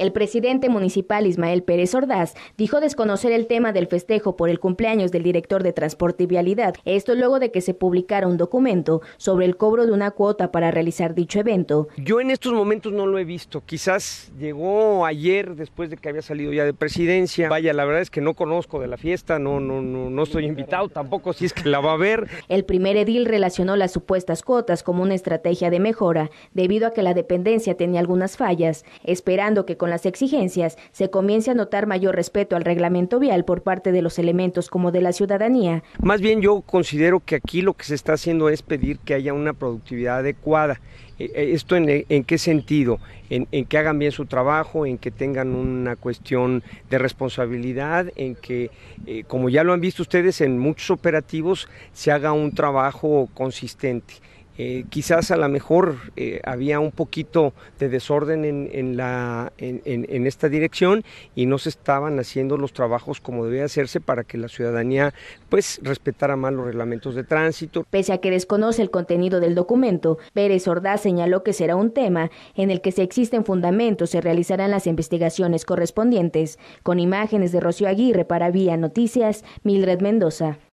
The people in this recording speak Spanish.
El presidente municipal Ismael Pérez Ordaz dijo desconocer el tema del festejo por el cumpleaños del director de Transporte y Vialidad, esto luego de que se publicara un documento sobre el cobro de una cuota para realizar dicho evento. Yo en estos momentos no lo he visto, quizás llegó ayer después de que había salido ya de presidencia. Vaya, la verdad es que no conozco de la fiesta, no no no no estoy invitado tampoco si es que la va a ver. El primer edil relacionó las supuestas cuotas como una estrategia de mejora debido a que la dependencia tenía algunas fallas, esperando que con las exigencias, se comience a notar mayor respeto al reglamento vial por parte de los elementos como de la ciudadanía. Más bien yo considero que aquí lo que se está haciendo es pedir que haya una productividad adecuada. Eh, eh, ¿Esto en, qué sentido? En, que hagan bien su trabajo, en que tengan una cuestión de responsabilidad, en que, eh, como ya lo han visto ustedes, en muchos operativos se haga un trabajo consistente. Eh, quizás a lo mejor eh, había un poquito de desorden en, en, esta dirección y no se estaban haciendo los trabajos como debía hacerse para que la ciudadanía pues respetara más los reglamentos de tránsito. Pese a que desconoce el contenido del documento, Pérez Ordaz señaló que será un tema en el que si existen fundamentos se realizarán las investigaciones correspondientes. Con imágenes de Rocío Aguirre para Vía Noticias, Mildred Mendoza.